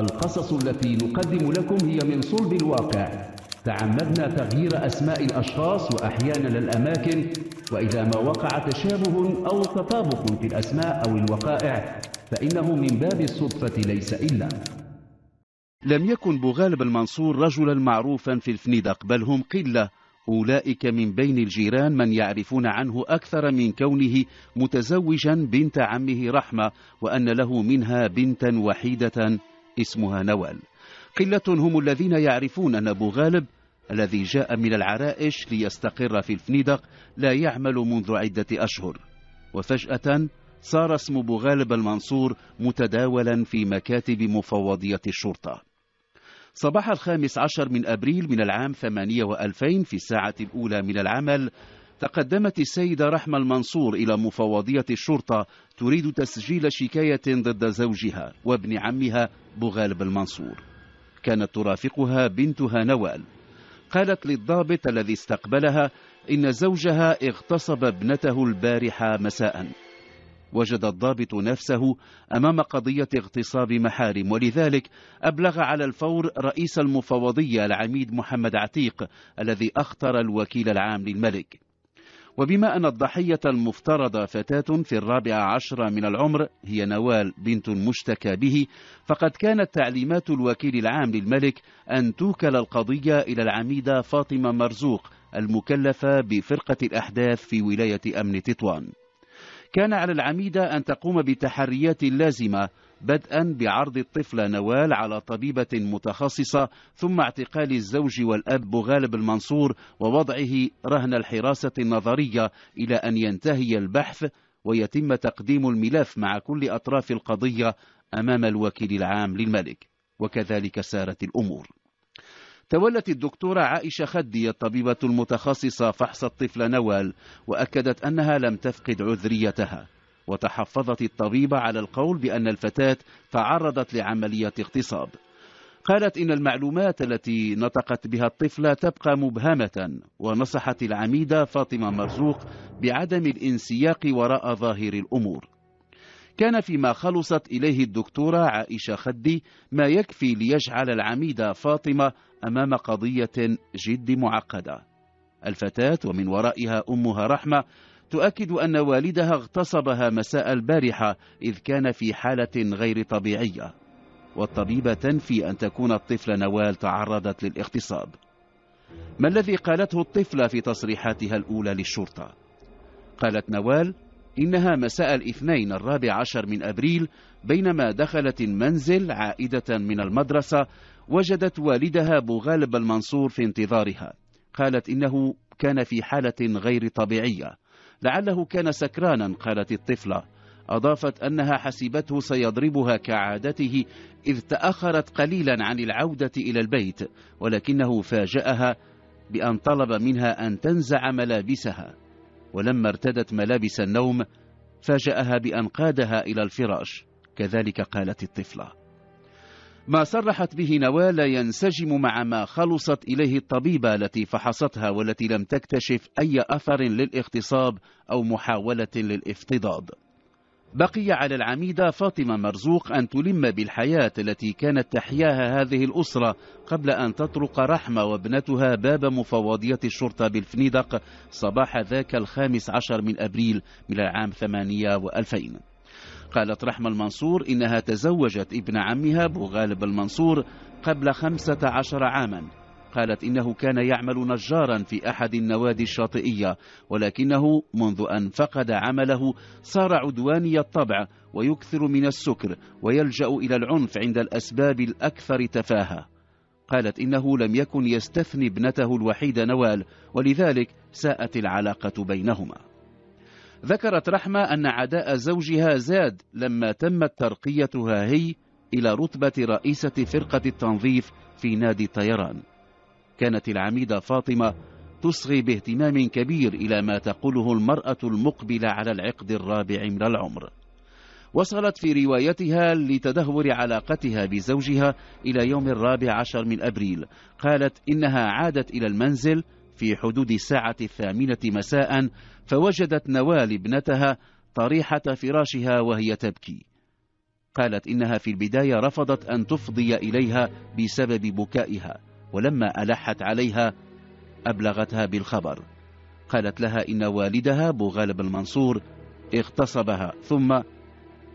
القصص التي نقدم لكم هي من صلب الواقع تعمدنا تغيير أسماء الأشخاص وأحيانا الأماكن وإذا ما وقع تشابه أو تطابق في الأسماء أو الوقائع فإنه من باب الصدفة ليس إلا لم يكن بوغالب المنصور رجلا معروفا في الفندق بل هم قلة أولئك من بين الجيران من يعرفون عنه أكثر من كونه متزوجا بنت عمه رحمة وأن له منها بنتا وحيدة اسمها نوال قلة هم الذين يعرفون أن أبو غالب الذي جاء من العرائش ليستقر في الفندق لا يعمل منذ عدة أشهر وفجأة صار اسم أبو غالب المنصور متداولا في مكاتب مفوضية الشرطة صباح الخامس عشر من أبريل من العام ثمانية وألفين في الساعة الأولى من العمل تقدمت السيدة رحمة المنصور إلى مفوضية الشرطة تريد تسجيل شكاية ضد زوجها وابن عمها بغالب المنصور كانت ترافقها بنتها نوال قالت للضابط الذي استقبلها إن زوجها اغتصب ابنته البارحة مساء وجد الضابط نفسه أمام قضية اغتصاب محارم ولذلك أبلغ على الفور رئيس المفوضية العميد محمد عتيق الذي أخطر الوكيل العام للملك وبما أن الضحية المفترضة فتاة في الرابعة عشرة من العمر هي نوال بنت مشتكى به فقد كانت تعليمات الوكيل العام للملك أن توكل القضية إلى العميدة فاطمة مرزوق المكلفة بفرقة الأحداث في ولاية أمن تطوان كان على العميدة أن تقوم بالتحريات اللازمة بدءا بعرض الطفلة نوال على طبيبة متخصصة ثم اعتقال الزوج والأب غالب المنصور ووضعه رهن الحراسة النظرية إلى أن ينتهي البحث ويتم تقديم الملف مع كل أطراف القضية أمام الوكيل العام للملك وكذلك سارت الأمور تولت الدكتورة عائشة خدي الطبيبة المتخصصة فحص الطفل نوال وأكدت أنها لم تفقد عذريتها وتحفظت الطبيبة على القول بأن الفتاة تعرضت لعملية اغتصاب قالت إن المعلومات التي نطقت بها الطفلة تبقى مبهمة ونصحت العميدة فاطمة مرزوق بعدم الانسياق وراء ظاهر الأمور كان فيما خلصت إليه الدكتورة عائشة خدي ما يكفي ليجعل العميدة فاطمة أمام قضية جد معقدة الفتاة ومن ورائها أمها رحمة تؤكد أن والدها اغتصبها مساء البارحة إذ كان في حالة غير طبيعية والطبيبة تنفي أن تكون الطفل نوال تعرضت للاغتصاب ما الذي قالته الطفلة في تصريحاتها الأولى للشرطة؟ قالت نوال إنها مساء الاثنين الرابع عشر من أبريل بينما دخلت المنزل عائدة من المدرسة وجدت والدها بوغالب المنصور في انتظارها قالت إنه كان في حالة غير طبيعية لعله كان سكرانا قالت الطفلة أضافت أنها حسبته سيضربها كعادته إذ تأخرت قليلا عن العودة إلى البيت ولكنه فاجأها بأن طلب منها أن تنزع ملابسها ولما ارتدت ملابس النوم فاجأها بأن قادها إلى الفراش كذلك قالت الطفلة ما صرحت به نوال ينسجم مع ما خلصت إليه الطبيبة التي فحصتها والتي لم تكتشف أي أثر للاغتصاب أو محاولة للافتضاض بقي على العميدة فاطمة مرزوق أن تلم بالحياة التي كانت تحياها هذه الأسرة قبل أن تطرق رحمة وابنتها باب مفوضية الشرطة بالفنيدق صباح ذاك الخامس عشر من أبريل من العام ثمانية وألفين قالت رحمة المنصور إنها تزوجت ابن عمها غالب المنصور قبل خمسة عشر عاما قالت إنه كان يعمل نجارا في أحد النوادي الشاطئية ولكنه منذ أن فقد عمله صار عدواني الطبع ويكثر من السكر ويلجأ إلى العنف عند الأسباب الأكثر تفاهة قالت إنه لم يكن يستثني ابنته الوحيدة نوال ولذلك ساءت العلاقة بينهما ذكرت رحمة أن عداء زوجها زاد لما تمت ترقيتها هي إلى رتبة رئيسة فرقة التنظيف في نادي طيران كانت العميدة فاطمة تصغي باهتمام كبير إلى ما تقوله المرأة المقبلة على العقد الرابع من العمر وصلت في روايتها لتدهور علاقتها بزوجها إلى يوم الرابع عشر من أبريل قالت إنها عادت إلى المنزل في حدود الساعة الثامنة مساء فوجدت نوال ابنتها طريحة فراشها وهي تبكي قالت إنها في البداية رفضت أن تفضي إليها بسبب بكائها ولما ألحت عليها أبلغتها بالخبر قالت لها إن والدها بغالب المنصور اغتصبها ثم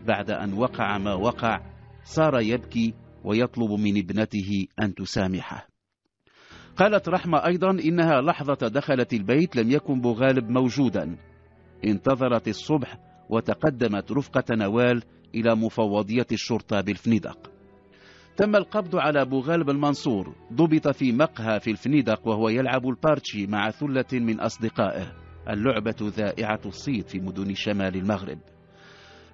بعد أن وقع ما وقع صار يبكي ويطلب من ابنته أن تسامحه قالت رحمة أيضا إنها لحظة دخلت البيت لم يكن بوغالب موجودا انتظرت الصبح وتقدمت رفقة نوال إلى مفوضية الشرطة بالفندق تم القبض على بوغالب المنصور ضبط في مقهى في الفندق وهو يلعب البارتشي مع ثلة من أصدقائه اللعبة ذائعة الصيت في مدن شمال المغرب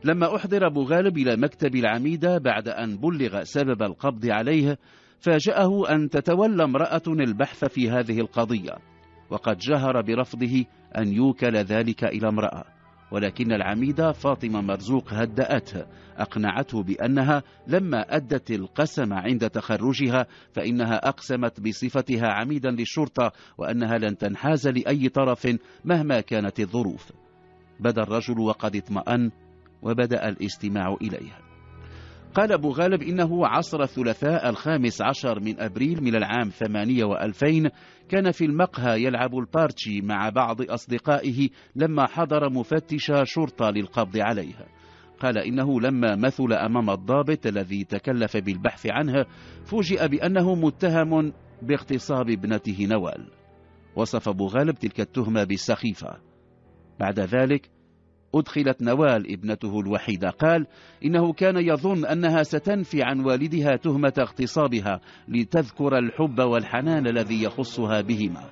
لما أحضر بوغالب إلى مكتب العميدة بعد أن بلغ سبب القبض عليه فاجأه أن تتولى امرأة البحث في هذه القضية وقد جهر برفضه أن يوكل ذلك إلى امرأة ولكن العميدة فاطمة مرزوق هدأته أقنعته بأنها لما أدت القسم عند تخرجها فإنها أقسمت بصفتها عميدا للشرطة وأنها لن تنحاز لأي طرف مهما كانت الظروف بدا الرجل وقد اطمأن وبدأ الاستماع إليها قال أبو غالب إنه عصر الثلاثاء الخامس عشر من أبريل من العام ثمانية وألفين كان في المقهى يلعب البارتشي مع بعض أصدقائه لما حضر مفتش شرطة للقبض عليها قال إنه لما مثل أمام الضابط الذي تكلف بالبحث عنها فوجئ بأنه متهم باغتصاب ابنته نوال وصف أبو غالب تلك التهمة بالسخيفة بعد ذلك أدخلت نوال ابنته الوحيدة قال إنه كان يظن أنها ستنفي عن والدها تهمة اغتصابها لتذكر الحب والحنان الذي يخصها بهما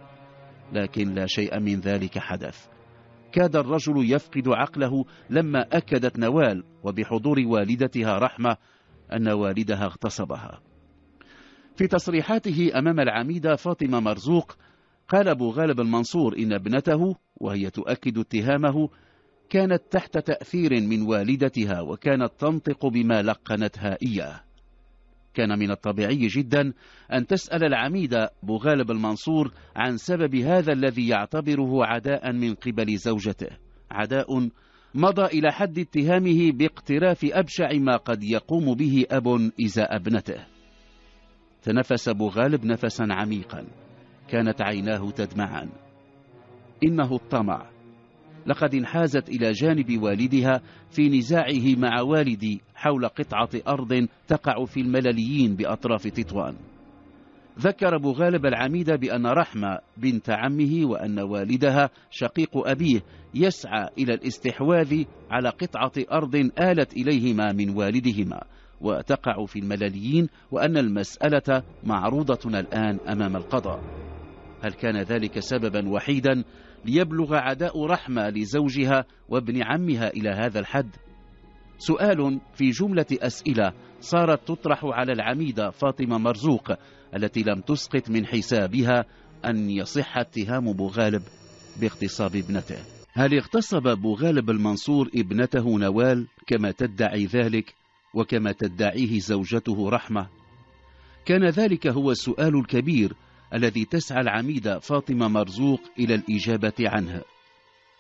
لكن لا شيء من ذلك حدث كاد الرجل يفقد عقله لما أكدت نوال وبحضور والدتها رحمة أن والدها اغتصبها في تصريحاته أمام العميدة فاطمة مرزوق قال أبو غالب المنصور إن ابنته وهي تؤكد اتهامه كانت تحت تأثير من والدتها وكانت تنطق بما لقنتها إياه كان من الطبيعي جدا أن تسأل العميدة بغالب المنصور عن سبب هذا الذي يعتبره عداء من قبل زوجته عداء مضى إلى حد اتهامه باقتراف أبشع ما قد يقوم به أب إزاء ابنته تنفس بغالب نفسا عميقا كانت عيناه تدمعان إنه الطمع لقد انحازت إلى جانب والدها في نزاعه مع والدي حول قطعة أرض تقع في الملليين بأطراف تطوان ذكر أبو غالب العميدة بأن رحمة بنت عمه وأن والدها شقيق أبيه يسعى إلى الاستحواذ على قطعة أرض آلت إليهما من والدهما وتقع في الملليين وأن المسألة معروضة الآن أمام القضاء هل كان ذلك سببا وحيدا ليبلغ عداء رحمة لزوجها وابن عمها إلى هذا الحد سؤال في جملة أسئلة صارت تطرح على العميدة فاطمة مرزوق التي لم تسقط من حسابها أن يصح اتهام بوغالب باغتصاب ابنته هل اغتصب بوغالب المنصور ابنته نوال كما تدعي ذلك وكما تدعيه زوجته رحمة كان ذلك هو السؤال الكبير الذي تسعى العميدة فاطمة مرزوق إلى الإجابة عنها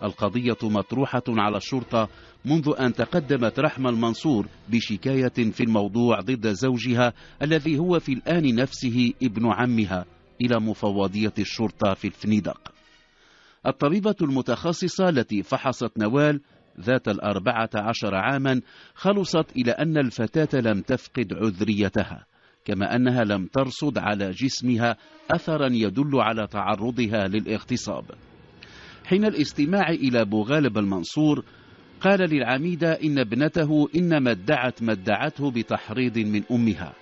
القضية مطروحة على الشرطة منذ أن تقدمت رحمة المنصور بشكاية في الموضوع ضد زوجها الذي هو في الآن نفسه ابن عمها إلى مفوضية الشرطة في الفندق الطبيبة المتخصصة التي فحصت نوال ذات الأربعة عشر عاما خلصت إلى أن الفتاة لم تفقد عذريتها كما أنها لم ترصد على جسمها أثرا يدل على تعرضها للاغتصاب حين الاستماع إلى بوغالب المنصور قال للعميدة إن ابنته إنما ادعت ما ادعته بتحريض من أمها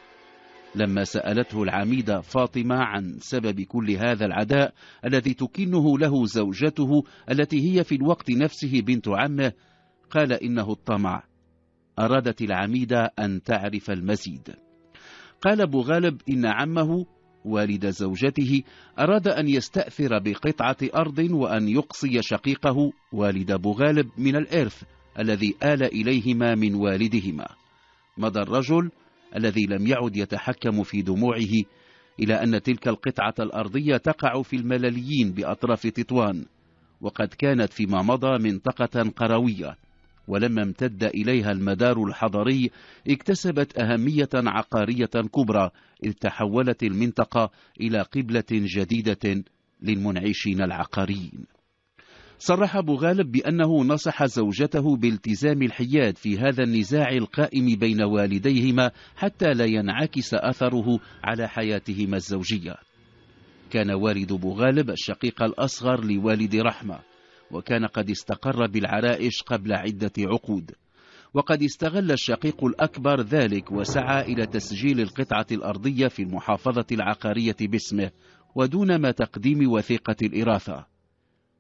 لما سألته العميدة فاطمة عن سبب كل هذا العداء الذي تكنه له زوجته التي هي في الوقت نفسه بنت عمه قال إنه الطمع أرادت العميدة أن تعرف المزيد قال أبو غالب إن عمه والد زوجته أراد أن يستأثر بقطعة أرض وأن يقصي شقيقه والد أبو غالب من الإرث الذي آل إليهما من والدهما مضى الرجل الذي لم يعد يتحكم في دموعه إلى أن تلك القطعة الأرضية تقع في الملليين بأطراف تطوان وقد كانت فيما مضى منطقة قروية ولما امتد إليها المدار الحضري اكتسبت أهمية عقارية كبرى إذ تحولت المنطقة إلى قبلة جديدة للمنعشين العقاريين صرح أبو غالب بأنه نصح زوجته بالتزام الحياد في هذا النزاع القائم بين والديهما حتى لا ينعكس أثره على حياتهما الزوجية كان والد أبو غالب الشقيق الأصغر لوالد رحمة وكان قد استقر بالعرائش قبل عدة عقود وقد استغل الشقيق الأكبر ذلك وسعى إلى تسجيل القطعة الأرضية في المحافظة العقارية باسمه ودون ما تقديم وثيقة الإراثة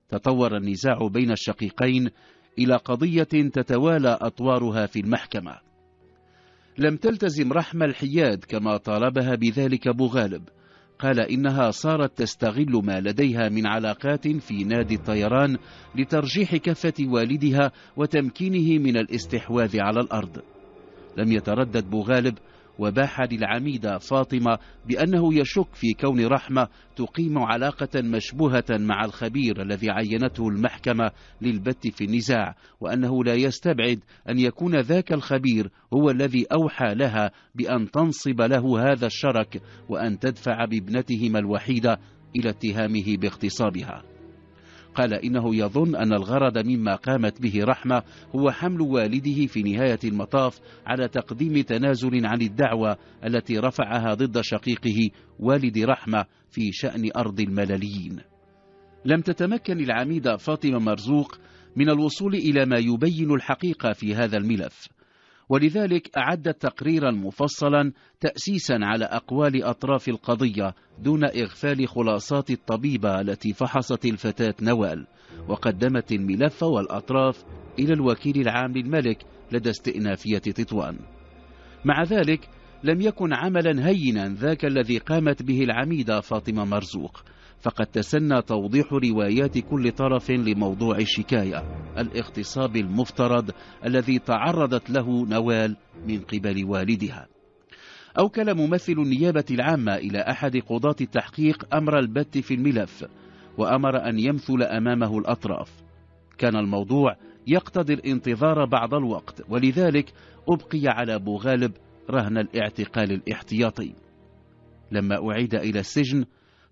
تطور النزاع بين الشقيقين إلى قضية تتوالى أطوارها في المحكمة لم تلتزم رحمة الحياد كما طالبها بذلك أبو غالب قال إنها صارت تستغل ما لديها من علاقات في نادي الطيران لترجيح كفة والدها وتمكينه من الاستحواذ على الأرض لم يتردد بوغالب وباح للعميدة فاطمة بأنه يشك في كون رحمة تقيم علاقة مشبوهة مع الخبير الذي عينته المحكمة للبت في النزاع وأنه لا يستبعد أن يكون ذاك الخبير هو الذي أوحى لها بأن تنصب له هذا الشرك وأن تدفع بابنتهما الوحيدة إلى اتهامه باغتصابها قال إنه يظن أن الغرض مما قامت به رحمة هو حمل والده في نهاية المطاف على تقديم تنازل عن الدعوة التي رفعها ضد شقيقه والد رحمة في شأن أرض الملليين لم تتمكن العميدة فاطمة مرزوق من الوصول إلى ما يبين الحقيقة في هذا الملف ولذلك أعدت تقريرا مفصلا تأسيسا على أقوال أطراف القضية دون إغفال خلاصات الطبيبة التي فحصت الفتاة نوال وقدمت الملف والأطراف إلى الوكيل العام للملك لدى استئنافية تطوان مع ذلك لم يكن عملا هينا ذاك الذي قامت به العميدة فاطمة مرزوق فقد تسنى توضيح روايات كل طرف لموضوع الشكاية الاغتصاب المفترض الذي تعرضت له نوال من قبل والدها أوكل ممثل النيابة العامة إلى أحد قضاة التحقيق أمر البت في الملف وأمر أن يمثل أمامه الأطراف كان الموضوع يقتضي الانتظار بعض الوقت ولذلك أبقي على أبو غالب رهن الاعتقال الاحتياطي لما أعيد إلى السجن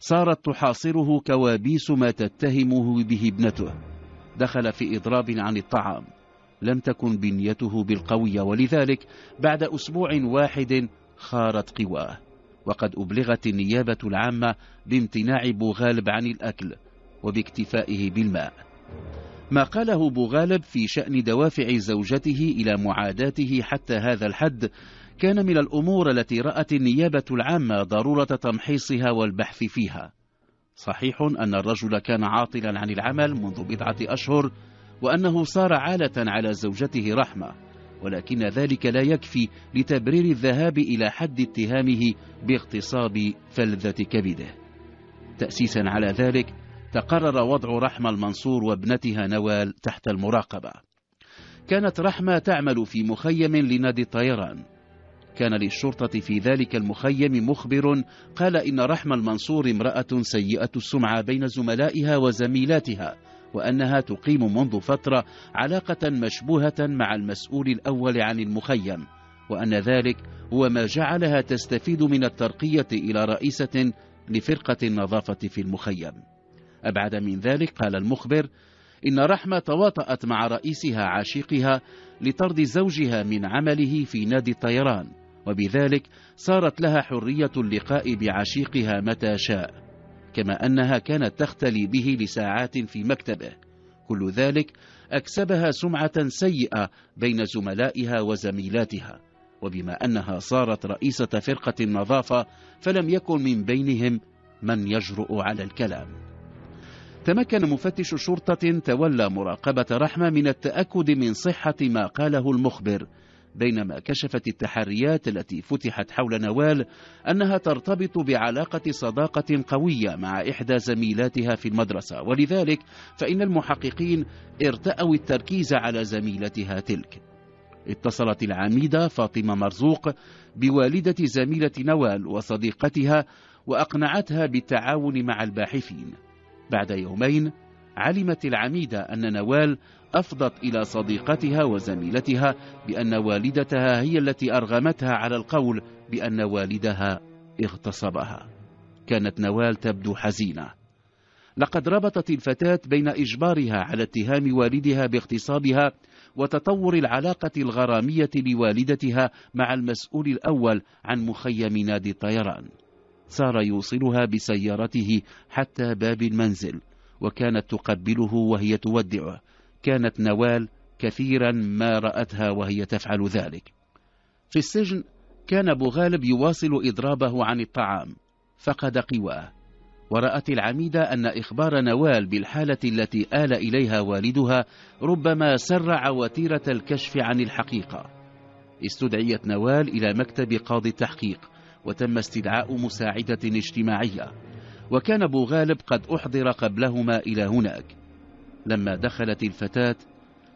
صارت تحاصره كوابيس ما تتهمه به ابنته دخل في إضراب عن الطعام لم تكن بنيته بالقوية ولذلك بعد أسبوع واحد خارت قواه وقد أبلغت النيابة العامة بامتناع بوغالب عن الأكل وباكتفائه بالماء ما قاله بوغالب في شأن دوافع زوجته إلى معاداته حتى هذا الحد كان من الأمور التي رأت النيابة العامة ضرورة تمحيصها والبحث فيها صحيح أن الرجل كان عاطلا عن العمل منذ بضعة أشهر وأنه صار عالة على زوجته رحمة ولكن ذلك لا يكفي لتبرير الذهاب إلى حد اتهامه باغتصاب فلذة كبده تأسيسا على ذلك تقرر وضع رحمة المنصور وابنتها نوال تحت المراقبة كانت رحمة تعمل في مخيم لنادي الطيران كان للشرطة في ذلك المخيم مخبر قال إن رحم المنصور امرأة سيئة السمعة بين زملائها وزميلاتها وأنها تقيم منذ فترة علاقة مشبوهة مع المسؤول الأول عن المخيم وأن ذلك هو ما جعلها تستفيد من الترقية إلى رئيسة لفرقة النظافة في المخيم أبعد من ذلك قال المخبر إن رحمة تواطأت مع رئيسها عاشقها لطرد زوجها من عمله في نادي الطيران وبذلك صارت لها حرية اللقاء بعشيقها متى شاء كما أنها كانت تختلي به لساعات في مكتبه كل ذلك أكسبها سمعة سيئة بين زملائها وزميلاتها وبما أنها صارت رئيسة فرقة النظافة فلم يكن من بينهم من يجرؤ على الكلام تمكن مفتش شرطة تولى مراقبة رحمة من التأكد من صحة ما قاله المخبر بينما كشفت التحريات التي فتحت حول نوال أنها ترتبط بعلاقة صداقة قوية مع إحدى زميلاتها في المدرسة ولذلك فإن المحققين ارتأوا التركيز على زميلتها تلك اتصلت العميدة فاطمة مرزوق بوالدة زميلة نوال وصديقتها وأقنعتها بالتعاون مع الباحثين بعد يومين علمت العميدة أن نوال أفضت إلى صديقتها وزميلتها بأن والدتها هي التي أرغمتها على القول بأن والدها اغتصبها كانت نوال تبدو حزينة لقد ربطت الفتاة بين إجبارها على اتهام والدها باغتصابها وتطور العلاقة الغرامية لوالدتها مع المسؤول الأول عن مخيم نادي الطيران صار يوصلها بسيارته حتى باب المنزل وكانت تقبله وهي تودعه كانت نوال كثيرا ما رأتها وهي تفعل ذلك في السجن كان أبو غالب يواصل إضرابه عن الطعام فقد قواه ورأت العميدة أن إخبار نوال بالحالة التي آل إليها والدها ربما سرع وتيرة الكشف عن الحقيقة استدعيت نوال إلى مكتب قاضي التحقيق وتم استدعاء مساعدة اجتماعية وكان أبو غالب قد أحضر قبلهما إلى هناك لما دخلت الفتاة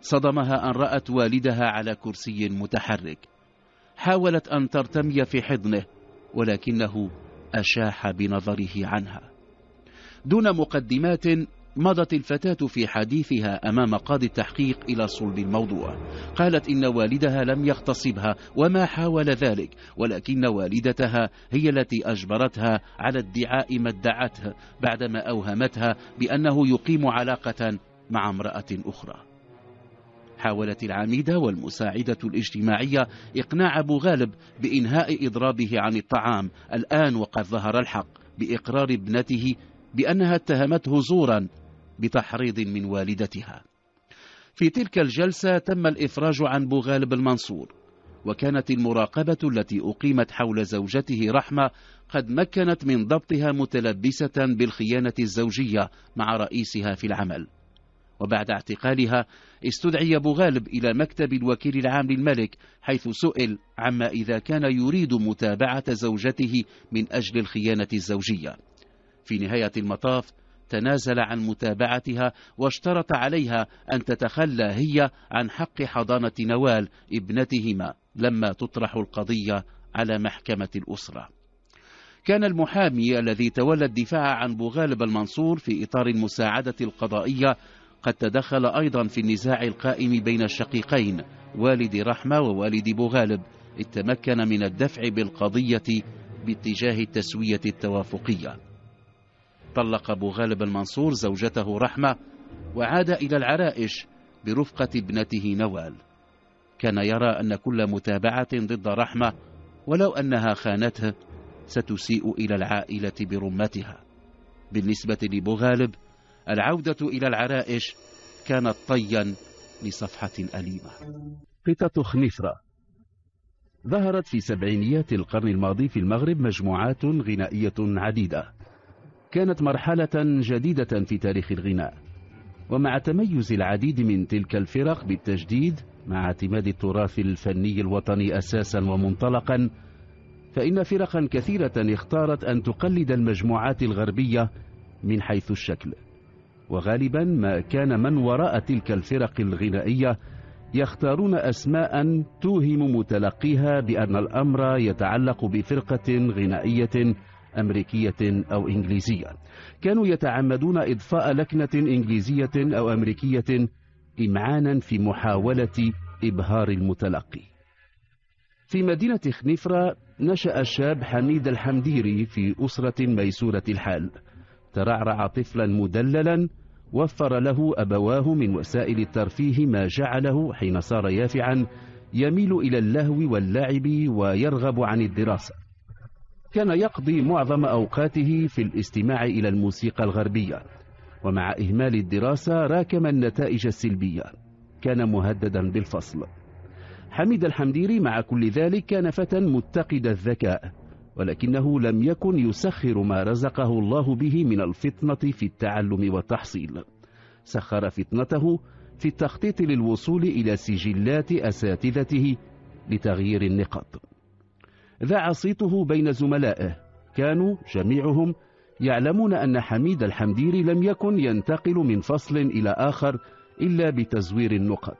صدمها أن رأت والدها على كرسي متحرك حاولت أن ترتمي في حضنه ولكنه أشاح بنظره عنها دون مقدمات مضت الفتاة في حديثها أمام قاضي التحقيق إلى صلب الموضوع قالت إن والدها لم يغتصبها وما حاول ذلك ولكن والدتها هي التي أجبرتها على ادعاء ما ادعته بعدما أوهمتها بأنه يقيم علاقة مع امرأة أخرى حاولت العميدة والمساعدة الاجتماعية إقناع أبو غالب بإنهاء إضرابه عن الطعام الآن وقد ظهر الحق بإقرار ابنته بأنها اتهمته زورا بتحريض من والدتها في تلك الجلسة تم الإفراج عن بوغالب المنصور وكانت المراقبة التي أقيمت حول زوجته رحمة قد مكنت من ضبطها متلبسة بالخيانة الزوجية مع رئيسها في العمل وبعد اعتقالها استدعي أبو غالب إلى مكتب الوكيل العام للملك حيث سئل عما إذا كان يريد متابعة زوجته من أجل الخيانة الزوجية في نهاية المطاف تنازل عن متابعتها واشترط عليها أن تتخلى هي عن حق حضانة نوال ابنتهما لما تطرح القضية على محكمة الأسرة كان المحامي الذي تولى الدفاع عن بوغالب المنصور في إطار المساعدة القضائية قد تدخل أيضا في النزاع القائم بين الشقيقين والد رحمة ووالد بوغالب إذ تمكن من الدفع بالقضية باتجاه التسوية التوافقية طلق أبو غالب المنصور زوجته رحمة وعاد إلى العرائش برفقة ابنته نوال كان يرى أن كل متابعة ضد رحمة ولو أنها خانته ستسيء إلى العائلة برمتها بالنسبة لبوغالب العودة إلى العرائش كانت طيا لصفحة أليمة قطة خنفرة ظهرت في سبعينيات القرن الماضي في المغرب مجموعات غنائية عديدة كانت مرحلة جديدة في تاريخ الغناء ومع تميز العديد من تلك الفرق بالتجديد مع اعتماد التراث الفني الوطني أساسا ومنطلقا فإن فرقا كثيرة اختارت أن تقلد المجموعات الغربية من حيث الشكل وغالبا ما كان من وراء تلك الفرق الغنائية يختارون أسماء توهم متلقيها بأن الأمر يتعلق بفرقة غنائية أمريكية أو إنجليزية كانوا يتعمدون إضفاء لكنة إنجليزية أو أمريكية إمعانا في محاولة إبهار المتلقي في مدينة خنيفرة نشأ الشاب حميد الحمديري في أسرة ميسورة الحال ترعرع طفلا مدللا وفر له أبواه من وسائل الترفيه ما جعله حين صار يافعا يميل إلى اللهو واللعب ويرغب عن الدراسة كان يقضي معظم أوقاته في الاستماع إلى الموسيقى الغربية ومع إهمال الدراسة راكم النتائج السلبية كان مهددا بالفصل حميد الحمديري مع كل ذلك كان فتى متقد الذكاء ولكنه لم يكن يسخر ما رزقه الله به من الفطنة في التعلم والتحصيل سخر فطنته في التخطيط للوصول إلى سجلات أساتذته لتغيير النقط ذاع صيته بين زملائه كانوا جميعهم يعلمون أن حميد الحمديري لم يكن ينتقل من فصل إلى آخر إلا بتزوير النقط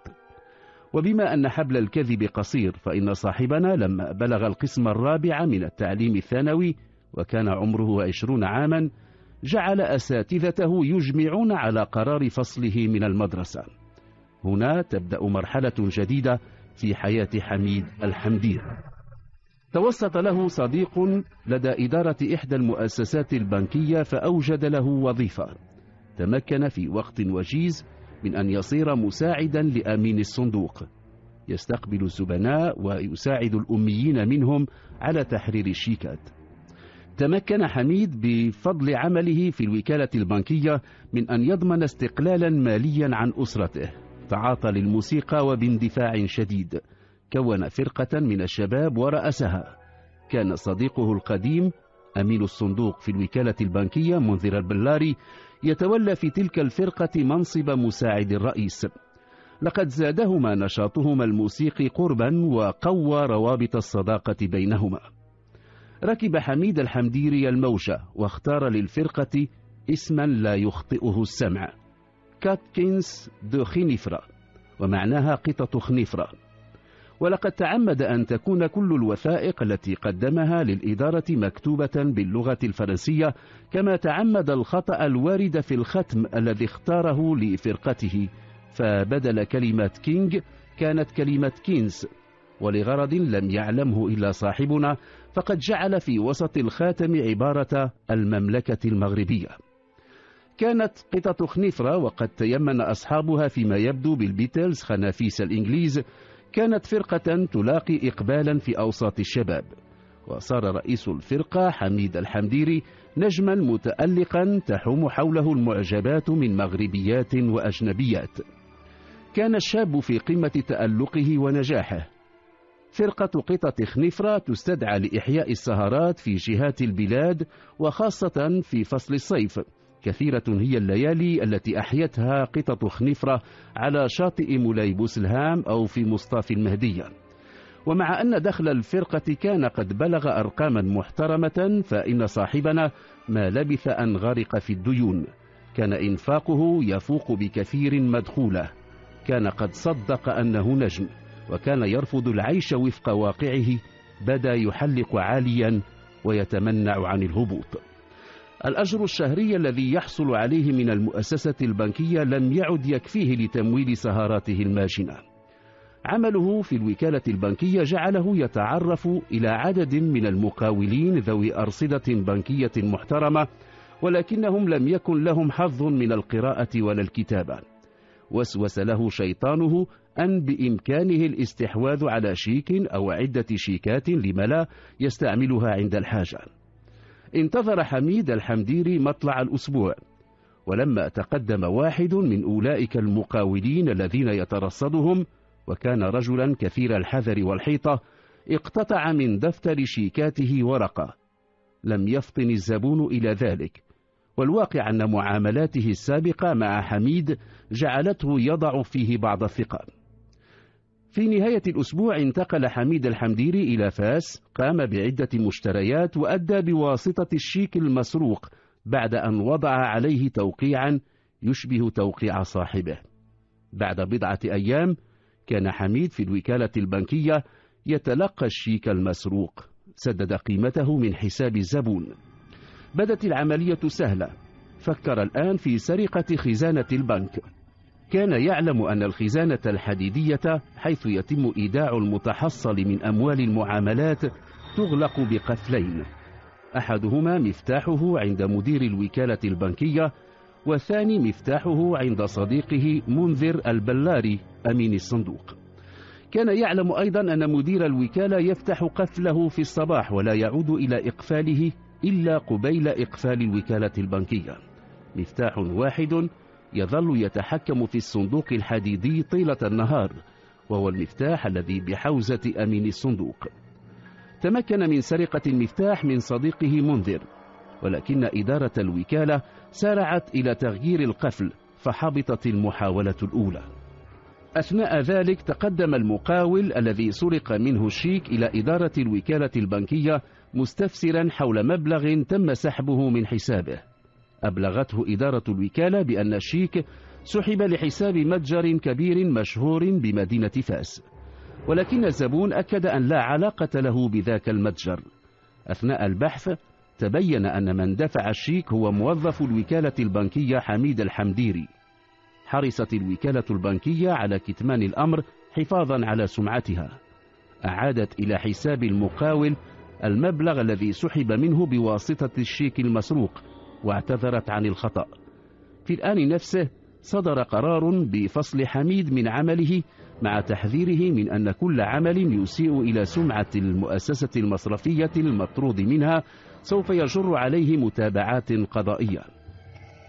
وبما أن حبل الكذب قصير فإن صاحبنا لما بلغ القسم الرابع من التعليم الثانوي وكان عمره عشرون عاما جعل أساتذته يجمعون على قرار فصله من المدرسة هنا تبدأ مرحلة جديدة في حياة حميد الحمدير توسط له صديق لدى إدارة إحدى المؤسسات البنكية فأوجد له وظيفة تمكن في وقت وجيز من أن يصير مساعدا لأمين الصندوق يستقبل الزبناء ويساعد الأميين منهم على تحرير الشيكات تمكن حميد بفضل عمله في الوكالة البنكية من أن يضمن استقلالا ماليا عن أسرته تعاطى للموسيقى وباندفاع شديد كون فرقة من الشباب ورأسها كان صديقه القديم أمين الصندوق في الوكالة البنكية منذر البلاري يتولى في تلك الفرقة منصب مساعد الرئيس لقد زادهما نشاطهما الموسيقي قربا وقوى روابط الصداقة بينهما ركب حميد الحمديري الموشة واختار للفرقة اسما لا يخطئه السمع كاتكنز دو خنفرة ومعناها قطة خنفرة ولقد تعمد أن تكون كل الوثائق التي قدمها للإدارة مكتوبة باللغة الفرنسية كما تعمد الخطأ الوارد في الختم الذي اختاره لفرقته فبدل كلمة كينج كانت كلمة كينز ولغرض لم يعلمه إلا صاحبنا فقد جعل في وسط الخاتم عبارة المملكة المغربية كانت قطة خنيفرة وقد تيمن أصحابها فيما يبدو بالبيتلز خنافيس الإنجليز كانت فرقة تلاقي إقبالا في أوساط الشباب وصار رئيس الفرقة حميد الحمديري نجما متألقا تحوم حوله المعجبات من مغربيات وأجنبيات كان الشاب في قمة تألقه ونجاحه فرقة قطة خنفرة تستدعى لإحياء السهرات في جهات البلاد وخاصة في فصل الصيف كثيرة هي الليالي التي أحيتها قطط خنفرة على شاطئ مولاي بوسلهام أو في مصطاف المهدية ومع أن دخل الفرقة كان قد بلغ أرقاما محترمة فإن صاحبنا ما لبث أن غرق في الديون كان إنفاقه يفوق بكثير مدخوله كان قد صدق أنه نجم وكان يرفض العيش وفق واقعه بدا يحلق عاليا ويتمنع عن الهبوط الأجر الشهري الذي يحصل عليه من المؤسسة البنكية لم يعد يكفيه لتمويل سهراته الماشنة عمله في الوكالة البنكية جعله يتعرف إلى عدد من المقاولين ذوي أرصدة بنكية محترمة ولكنهم لم يكن لهم حظ من القراءة ولا الكتابة وسوس له شيطانه أن بإمكانه الاستحواذ على شيك أو عدة شيكات لملا يستعملها عند الحاجة انتظر حميد الحمديري مطلع الأسبوع ولما تقدم واحد من أولئك المقاولين الذين يترصدهم وكان رجلا كثير الحذر والحيطة اقتطع من دفتر شيكاته ورقة لم يفطن الزبون إلى ذلك والواقع أن معاملاته السابقة مع حميد جعلته يضع فيه بعض الثقة في نهاية الأسبوع انتقل حميد الحمديري إلى فاس قام بعدة مشتريات وأدى بواسطة الشيك المسروق بعد أن وضع عليه توقيعا يشبه توقيع صاحبه بعد بضعة أيام كان حميد في الوكالة البنكية يتلقى الشيك المسروق سدد قيمته من حساب الزبون بدت العملية سهلة فكر الآن في سرقة خزانة البنك كان يعلم أن الخزانة الحديدية حيث يتم إيداع المتحصل من أموال المعاملات تغلق بقفلين أحدهما مفتاحه عند مدير الوكالة البنكية والثاني مفتاحه عند صديقه منذر البلاري أمين الصندوق كان يعلم أيضا أن مدير الوكالة يفتح قفله في الصباح ولا يعود إلى إقفاله إلا قبيل إقفال الوكالة البنكية مفتاح واحد يظل يتحكم في الصندوق الحديدي طيلة النهار وهو المفتاح الذي بحوزة أمين الصندوق تمكن من سرقة المفتاح من صديقه منذر ولكن إدارة الوكالة سارعت إلى تغيير القفل فحبطت المحاولة الأولى أثناء ذلك تقدم المقاول الذي سرق منه الشيك إلى إدارة الوكالة البنكية مستفسرا حول مبلغ تم سحبه من حسابه أبلغته إدارة الوكالة بأن الشيك سحب لحساب متجر كبير مشهور بمدينة فاس ولكن الزبون أكد أن لا علاقة له بذاك المتجر أثناء البحث تبين أن من دفع الشيك هو موظف الوكالة البنكية حميد الحمديري حرصت الوكالة البنكية على كتمان الأمر حفاظا على سمعتها أعادت إلى حساب المقاول المبلغ الذي سحب منه بواسطة الشيك المسروق واعتذرت عن الخطأ في الآن نفسه صدر قرار بفصل حميد من عمله مع تحذيره من أن كل عمل يسيء إلى سمعة المؤسسة المصرفية المطرود منها سوف يجر عليه متابعات قضائية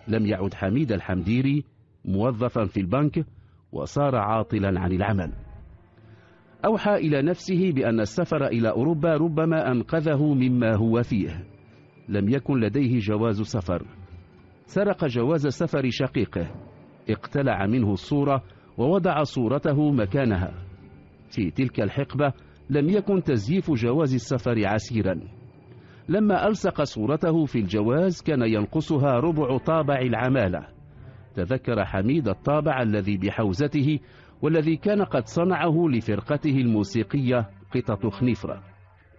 لم يعد حميد الحمديري موظفا في البنك وصار عاطلا عن العمل أوحى إلى نفسه بأن السفر إلى أوروبا ربما أنقذه مما هو فيه لم يكن لديه جواز سفر سرق جواز سفر شقيقه اقتلع منه الصورة ووضع صورته مكانها في تلك الحقبة لم يكن تزييف جواز السفر عسيرا لما ألصق صورته في الجواز كان ينقصها ربع طابع العمالة تذكر حميد الطابع الذي بحوزته والذي كان قد صنعه لفرقته الموسيقية قطط خنيفرة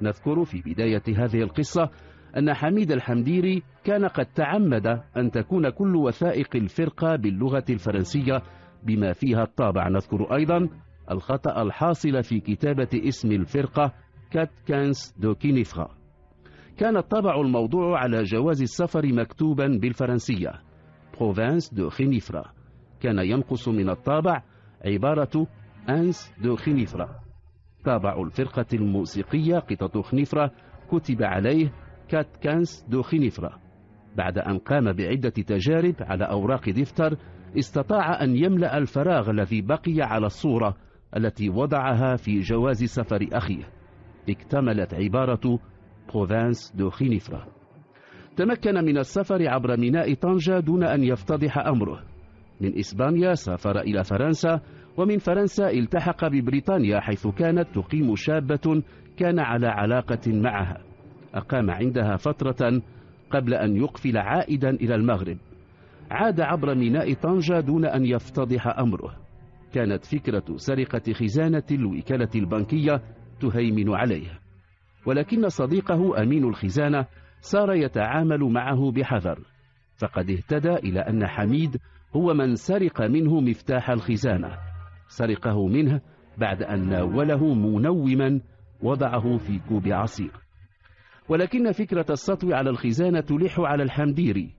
نذكر في بداية هذه القصة أن حميد الحمديري كان قد تعمد أن تكون كل وثائق الفرقة باللغة الفرنسية بما فيها الطابع نذكر أيضا الخطأ الحاصل في كتابة اسم الفرقة كات كانس دو كينيفرا كان الطابع الموضوع على جواز السفر مكتوبا بالفرنسية بروفانس دو خينيفرا كان ينقص من الطابع عبارة أنس دو خينيفرا طابع الفرقة الموسيقية قطة خنيفرة كتب عليه كات كانس دو دوخينيفرا بعد أن قام بعدة تجارب على أوراق دفتر استطاع أن يملأ الفراغ الذي بقي على الصورة التي وضعها في جواز سفر أخيه اكتملت عبارة بروفانس دو خينيفرا تمكن من السفر عبر ميناء طنجة دون أن يفتضح أمره من إسبانيا سافر إلى فرنسا ومن فرنسا التحق ببريطانيا حيث كانت تقيم شابة كان على علاقة معها أقام عندها فترة قبل أن يقفل عائدا إلى المغرب عاد عبر ميناء طنجة دون أن يفتضح أمره كانت فكرة سرقة خزانة الوكالة البنكية تهيمن عليه ولكن صديقه أمين الخزانة صار يتعامل معه بحذر فقد اهتدى إلى أن حميد هو من سرق منه مفتاح الخزانة سرقه منه بعد أن ناوله منوما وضعه في كوب عصير ولكن فكرة السطو على الخزانة تلح على الحمديري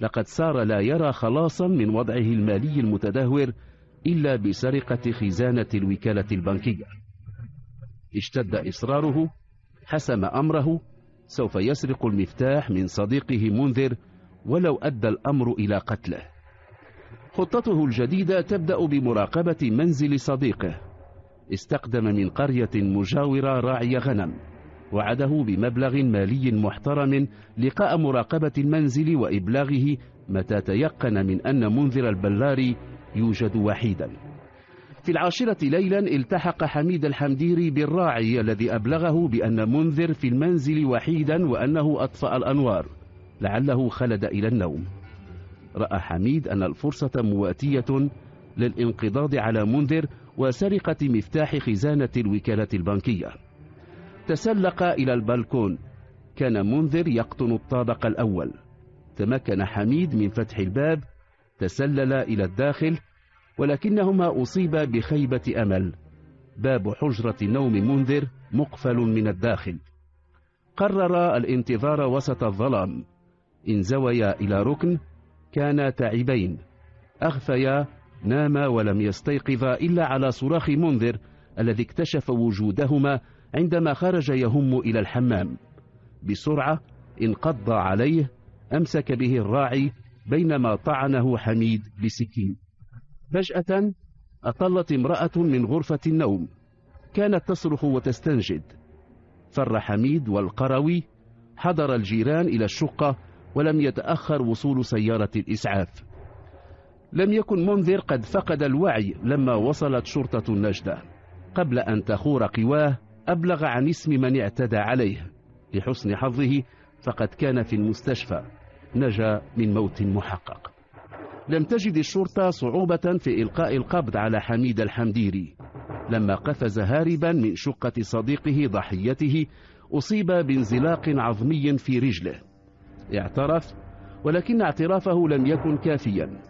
لقد صار لا يرى خلاصا من وضعه المالي المتدهور إلا بسرقة خزانة الوكالة البنكية اشتد إصراره حسم أمره سوف يسرق المفتاح من صديقه منذر ولو أدى الأمر إلى قتله خطته الجديدة تبدأ بمراقبة منزل صديقه استقدم من قرية مجاورة راعي غنم وعده بمبلغ مالي محترم لقاء مراقبة المنزل وإبلاغه متى تيقن من أن منذر البلاري يوجد وحيدا في العاشرة ليلا التحق حميد الحمديري بالراعي الذي أبلغه بأن منذر في المنزل وحيدا وأنه أطفأ الأنوار لعله خلد إلى النوم رأى حميد أن الفرصة مواتية للانقضاض على منذر وسرقة مفتاح خزانة الوكالة البنكية تسلق إلى البلكون كان منذر يقطن الطابق الأول تمكن حميد من فتح الباب تسلل إلى الداخل ولكنهما أصيبا بخيبة أمل باب حجرة نوم منذر مقفل من الداخل قرر الانتظار وسط الظلام انزويا إلى ركن كانا تعبين أغفيا ناما ولم يستيقظا إلا على صراخ منذر الذي اكتشف وجودهما عندما خرج يهم إلى الحمام بسرعة انقض عليه أمسك به الراعي بينما طعنه حميد بسكين فجأة أطلت امرأة من غرفة النوم كانت تصرخ وتستنجد فر حميد والقروي حضر الجيران إلى الشقة ولم يتأخر وصول سيارة الإسعاف لم يكن منذر قد فقد الوعي لما وصلت شرطة النجدة قبل أن تخور قواه أبلغ عن اسم من اعتدى عليه لحسن حظه فقد كان في المستشفى نجا من موت محقق لم تجد الشرطة صعوبة في إلقاء القبض على حميد الحمديري لما قفز هاربا من شقة صديقه ضحيته أصيب بانزلاق عظمي في رجله اعترف ولكن اعترافه لم يكن كافيا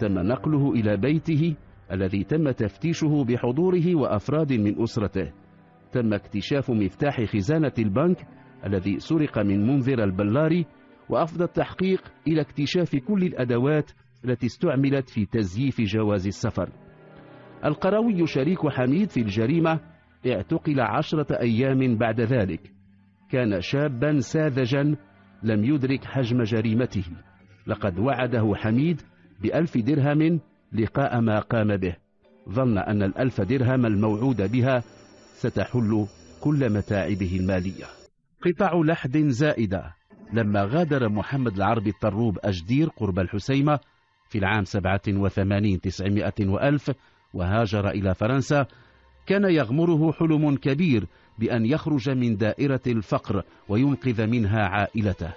تم نقله إلى بيته الذي تم تفتيشه بحضوره وأفراد من أسرته تم اكتشاف مفتاح خزانة البنك الذي سرق من منذر البلاري وأفضى التحقيق إلى اكتشاف كل الأدوات التي استعملت في تزييف جواز السفر القروي شريك حميد في الجريمة اعتقل عشرة أيام بعد ذلك كان شابا ساذجا لم يدرك حجم جريمته لقد وعده حميد بألف درهم لقاء ما قام به ظن أن الألف درهم الموعود بها ستحل كل متاعبه المالية قطع لحد زائدة لما غادر محمد العربي الطروب أجدير قرب الحسيمة في العام 87 900 وألف وهاجر إلى فرنسا كان يغمره حلم كبير بأن يخرج من دائرة الفقر وينقذ منها عائلته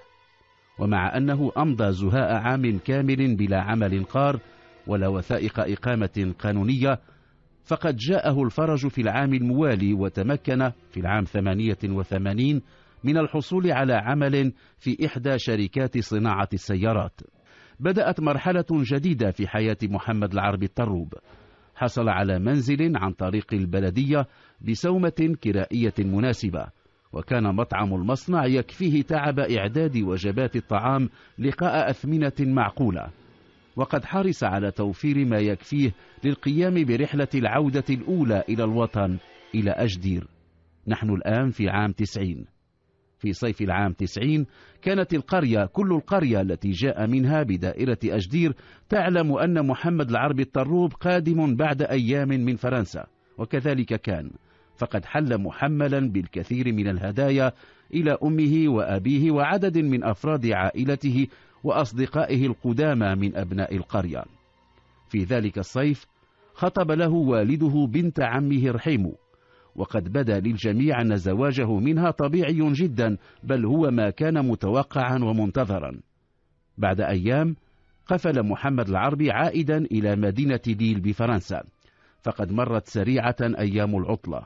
ومع أنه أمضى زهاء عام كامل بلا عمل قار ولا وثائق إقامة قانونية فقد جاءه الفرج في العام الموالي وتمكن في العام 88 من الحصول على عمل في إحدى شركات صناعة السيارات بدأت مرحلة جديدة في حياة محمد العرب الطروب حصل على منزل عن طريق البلدية بسومة كرائية مناسبة وكان مطعم المصنع يكفيه تعب إعداد وجبات الطعام لقاء أثمنة معقولة وقد حرص على توفير ما يكفيه للقيام برحلة العودة الأولى إلى الوطن إلى أجدير نحن الآن في عام تسعين في صيف العام تسعين كانت القرية كل القرية التي جاء منها بدائرة أجدير تعلم أن محمد العربي الطروب قادم بعد أيام من فرنسا وكذلك كان فقد حل محملا بالكثير من الهدايا إلى أمه وأبيه وعدد من أفراد عائلته وأصدقائه القدامى من أبناء القرية في ذلك الصيف خطب له والده بنت عمه رحيم وقد بدا للجميع أن زواجه منها طبيعي جدا بل هو ما كان متوقعا ومنتظرا بعد أيام قفل محمد العربي عائدا إلى مدينة ديل بفرنسا فقد مرت سريعة أيام العطلة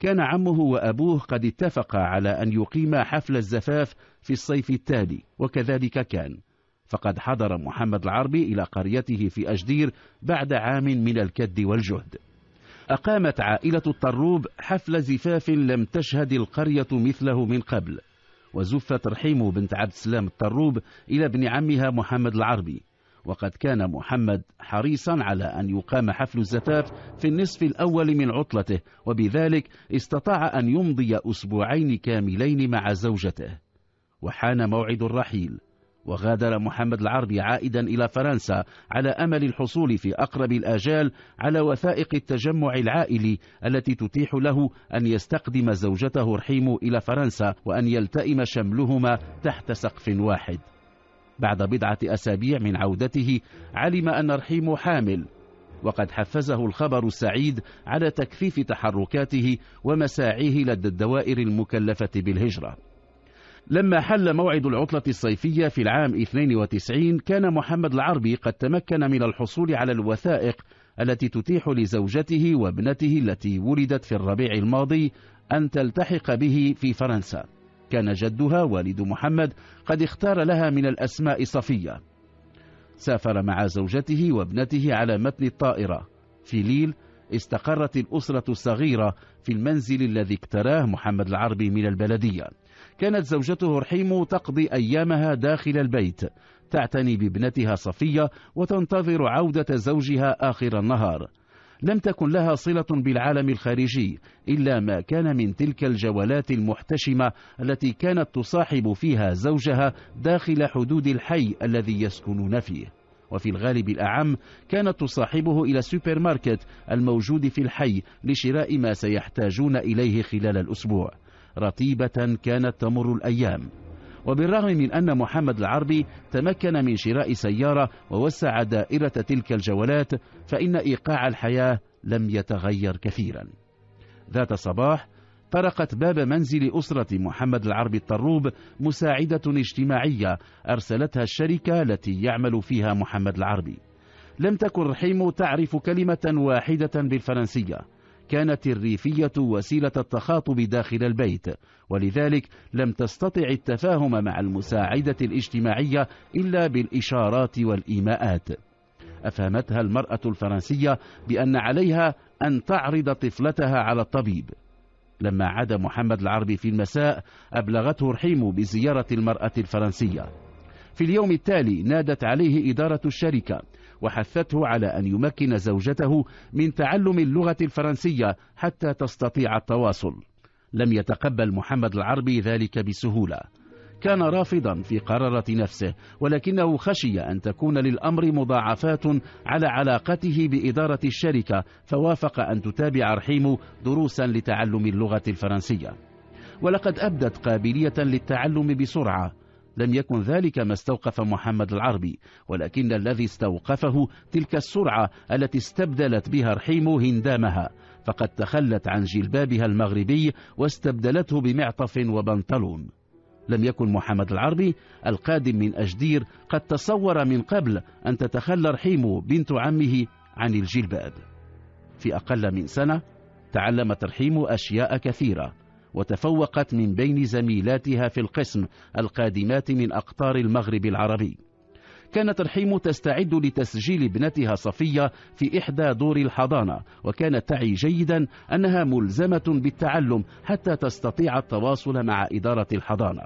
كان عمه وأبوه قد اتفقا على أن يقيما حفل الزفاف في الصيف التالي وكذلك كان فقد حضر محمد العربي إلى قريته في أجدير بعد عام من الكد والجهد أقامت عائلة الطروب حفل زفاف لم تشهد القرية مثله من قبل وزفت رحيم بنت عبد السلام الطروب إلى ابن عمها محمد العربي وقد كان محمد حريصا على أن يقام حفل الزفاف في النصف الأول من عطلته وبذلك استطاع أن يمضي أسبوعين كاملين مع زوجته وحان موعد الرحيل وغادر محمد العربي عائدا إلى فرنسا على أمل الحصول في أقرب الآجال على وثائق التجمع العائلي التي تتيح له أن يستقدم زوجته رحيم إلى فرنسا وأن يلتئم شملهما تحت سقف واحد بعد بضعة أسابيع من عودته علم أن رحيم حامل وقد حفزه الخبر السعيد على تكثيف تحركاته ومساعيه لدى الدوائر المكلفة بالهجرة لما حل موعد العطلة الصيفية في العام 92 كان محمد العربي قد تمكن من الحصول على الوثائق التي تتيح لزوجته وابنته التي ولدت في الربيع الماضي أن تلتحق به في فرنسا كان جدها والد محمد قد اختار لها من الأسماء صفية سافر مع زوجته وابنته على متن الطائرة في ليل استقرت الأسرة الصغيرة في المنزل الذي اكتراه محمد العربي من البلدية كانت زوجته رحيم تقضي أيامها داخل البيت تعتني بابنتها صفية وتنتظر عودة زوجها آخر النهار لم تكن لها صلة بالعالم الخارجي إلا ما كان من تلك الجولات المحتشمة التي كانت تصاحب فيها زوجها داخل حدود الحي الذي يسكنون فيه وفي الغالب الأعم كانت تصاحبه إلى السوبر ماركت الموجود في الحي لشراء ما سيحتاجون إليه خلال الأسبوع رطيبة كانت تمر الأيام وبالرغم من أن محمد العربي تمكن من شراء سيارة ووسع دائرة تلك الجولات فإن إيقاع الحياة لم يتغير كثيرا ذات صباح طرقت باب منزل أسرة محمد العربي الطروب مساعدة اجتماعية أرسلتها الشركة التي يعمل فيها محمد العربي لم تكن رحيم تعرف كلمة واحدة بالفرنسية كانت الريفية وسيلة التخاطب داخل البيت ولذلك لم تستطع التفاهم مع المساعدة الاجتماعية إلا بالإشارات والإيماءات أفهمتها المرأة الفرنسية بأن عليها أن تعرض طفلتها على الطبيب لما عاد محمد العربي في المساء أبلغته رحيم بزيارة المرأة الفرنسية في اليوم التالي نادت عليه إدارة الشركة وحثته على أن يمكن زوجته من تعلم اللغة الفرنسية حتى تستطيع التواصل لم يتقبل محمد العربي ذلك بسهولة كان رافضا في قرارة نفسه ولكنه خشي أن تكون للأمر مضاعفات على علاقته بإدارة الشركة فوافق أن تتابع رحيم دروسا لتعلم اللغة الفرنسية ولقد أبدت قابلية للتعلم بسرعة لم يكن ذلك ما استوقف محمد العربي ولكن الذي استوقفه تلك السرعة التي استبدلت بها رحيمو هندامها فقد تخلت عن جلبابها المغربي واستبدلته بمعطف وبنطلون لم يكن محمد العربي القادم من أجدير قد تصور من قبل أن تتخلى رحيمو بنت عمه عن الجلباب في أقل من سنة تعلمت رحيمو أشياء كثيرة وتفوقت من بين زميلاتها في القسم القادمات من أقطار المغرب العربي كانت رحيم تستعد لتسجيل ابنتها صفية في إحدى دور الحضانة وكانت تعي جيدا أنها ملزمة بالتعلم حتى تستطيع التواصل مع إدارة الحضانة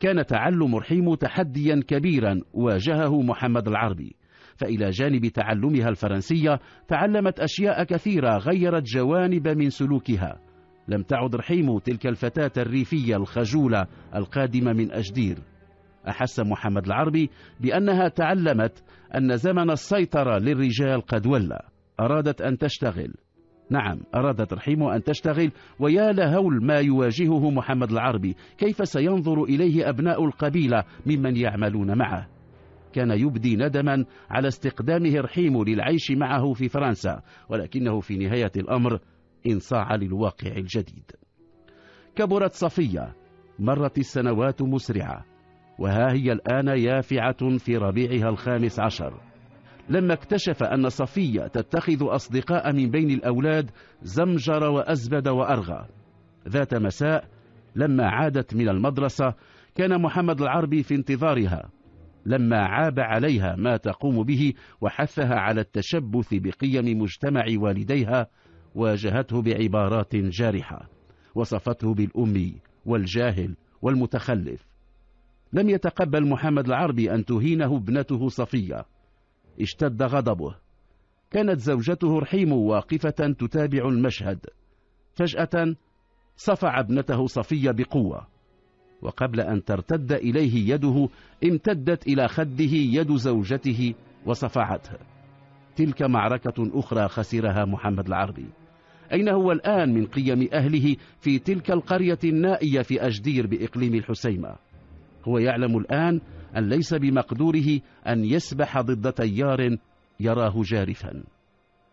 كان تعلم رحيم تحديا كبيرا واجهه محمد العربي فإلى جانب تعلمها الفرنسية تعلمت أشياء كثيرة غيرت جوانب من سلوكها لم تعد رحيم تلك الفتاة الريفية الخجولة القادمة من أجدير أحس محمد العربي بأنها تعلمت أن زمن السيطرة للرجال قد ولى أرادت أن تشتغل نعم أرادت رحيم أن تشتغل ويا لهول ما يواجهه محمد العربي كيف سينظر إليه أبناء القبيلة ممن يعملون معه كان يبدي ندما على استقدامه رحيم للعيش معه في فرنسا ولكنه في نهاية الأمر إنصاع للواقع الجديد كبرت صفية مرت السنوات مسرعة وها هي الآن يافعة في ربيعها الخامس عشر لما اكتشف أن صفية تتخذ أصدقاء من بين الأولاد زمجر وأزبد وأرغى ذات مساء لما عادت من المدرسة كان محمد العربي في انتظارها لما عاب عليها ما تقوم به وحثها على التشبث بقيم مجتمع والديها واجهته بعبارات جارحة وصفته بالأمي والجاهل والمتخلف لم يتقبل محمد العربي أن تهينه ابنته صفية اشتد غضبه كانت زوجته رحيم واقفة تتابع المشهد فجأة صفع ابنته صفية بقوة وقبل أن ترتد إليه يده امتدت إلى خده يد زوجته وصفعته تلك معركة أخرى خسرها محمد العربي أين هو الآن من قيم أهله في تلك القرية النائية في أجدير بإقليم الحسيمة هو يعلم الآن أن ليس بمقدوره أن يسبح ضد تيار يراه جارفا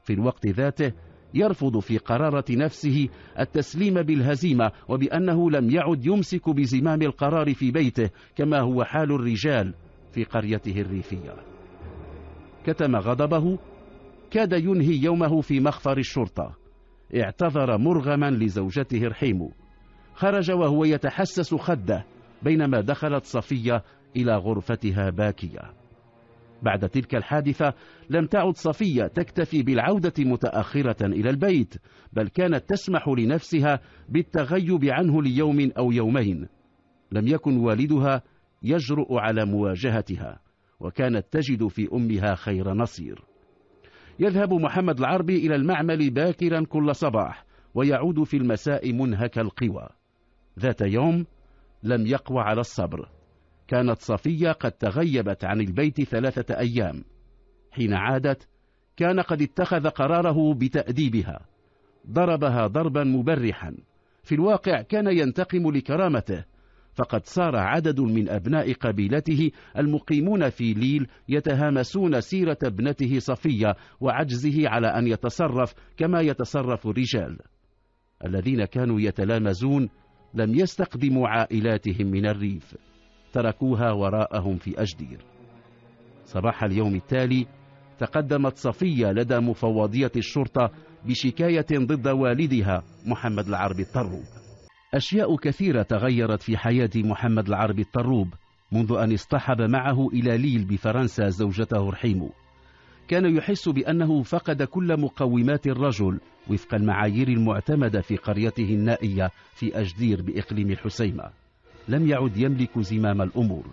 في الوقت ذاته يرفض في قرارة نفسه التسليم بالهزيمة وبأنه لم يعد يمسك بزمام القرار في بيته كما هو حال الرجال في قريته الريفية كتم غضبه كاد ينهي يومه في مخفر الشرطة اعتذر مرغما لزوجته رحيم خرج وهو يتحسس خده بينما دخلت صفية إلى غرفتها باكية بعد تلك الحادثة لم تعد صفية تكتفي بالعودة متأخرة إلى البيت بل كانت تسمح لنفسها بالتغيب عنه ليوم أو يومين لم يكن والدها يجرؤ على مواجهتها وكانت تجد في أمها خير نصير يذهب محمد العربي إلى المعمل باكرا كل صباح ويعود في المساء منهك القوى ذات يوم لم يقوى على الصبر كانت صفية قد تغيبت عن البيت ثلاثة أيام حين عادت كان قد اتخذ قراره بتأديبها ضربها ضربا مبرحا في الواقع كان ينتقم لكرامته فقد صار عدد من أبناء قبيلته المقيمون في ليل يتهامسون سيرة ابنته صفية وعجزه على أن يتصرف كما يتصرف الرجال الذين كانوا يتلامزون لم يستقدموا عائلاتهم من الريف تركوها وراءهم في أجدير صباح اليوم التالي تقدمت صفية لدى مفوضية الشرطة بشكاية ضد والدها محمد العربي الطروب أشياء كثيرة تغيرت في حياة محمد العربي الطروب منذ أن اصطحب معه إلى ليل بفرنسا زوجته رحيمو كان يحس بأنه فقد كل مقومات الرجل وفق المعايير المعتمدة في قريته النائية في أجدير بإقليم الحسيمة لم يعد يملك زمام الأمور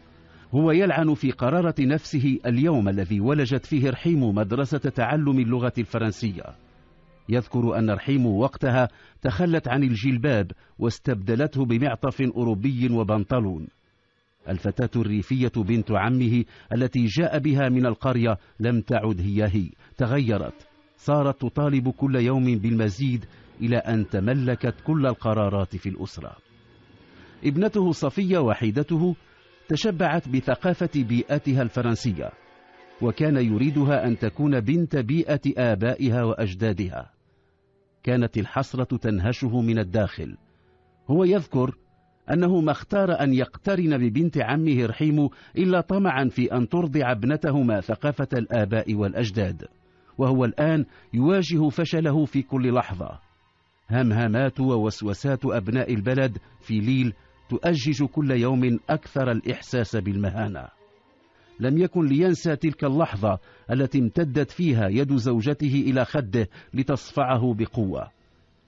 هو يلعن في قرارة نفسه اليوم الذي ولجت فيه رحيم مدرسة تعلم اللغة الفرنسية يذكر أن رحيم وقتها تخلت عن الجلباب واستبدلته بمعطف أوروبي وبنطلون الفتاة الريفية بنت عمه التي جاء بها من القرية لم تعد هي هي تغيرت صارت تطالب كل يوم بالمزيد إلى أن تملكت كل القرارات في الأسرة ابنته صفية وحيدته تشبعت بثقافة بيئتها الفرنسية وكان يريدها أن تكون بنت بيئة آبائها وأجدادها كانت الحسرة تنهشه من الداخل هو يذكر أنه ما اختار أن يقترن ببنت عمه رحيم إلا طمعا في أن ترضع ابنتهما ثقافة الآباء والأجداد وهو الآن يواجه فشله في كل لحظة همهمات ووسوسات أبناء البلد في ليل تؤجج كل يوم أكثر الإحساس بالمهانة لم يكن لينسى تلك اللحظة التي امتدت فيها يد زوجته إلى خده لتصفعه بقوة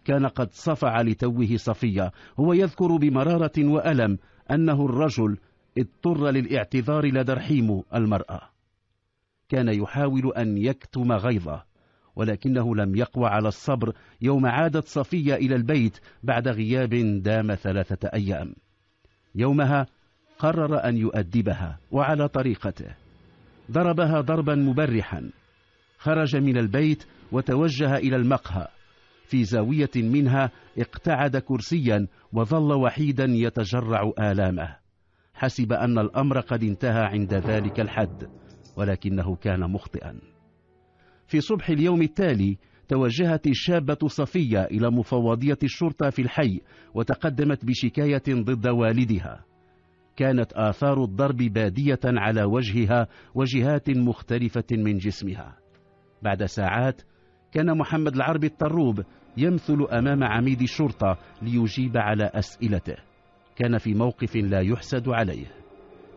كان قد صفع لتوه صفية هو يذكر بمرارة وألم أنه الرجل اضطر للاعتذار لدى رحيم المرأة كان يحاول أن يكتم غيظه ولكنه لم يقوى على الصبر يوم عادت صفية إلى البيت بعد غياب دام ثلاثة أيام يومها قرر أن يؤدبها وعلى طريقته ضربها ضربا مبرحا خرج من البيت وتوجه إلى المقهى في زاوية منها اقتعد كرسيا وظل وحيدا يتجرع آلامه حسب أن الأمر قد انتهى عند ذلك الحد ولكنه كان مخطئا في صبح اليوم التالي توجهت الشابة صفية إلى مفوضية الشرطة في الحي وتقدمت بشكاية ضد والدها كانت آثار الضرب بادية على وجهها وجهات مختلفة من جسمها بعد ساعات كان محمد العربي الطروب يمثل أمام عميد الشرطة ليجيب على أسئلته كان في موقف لا يحسد عليه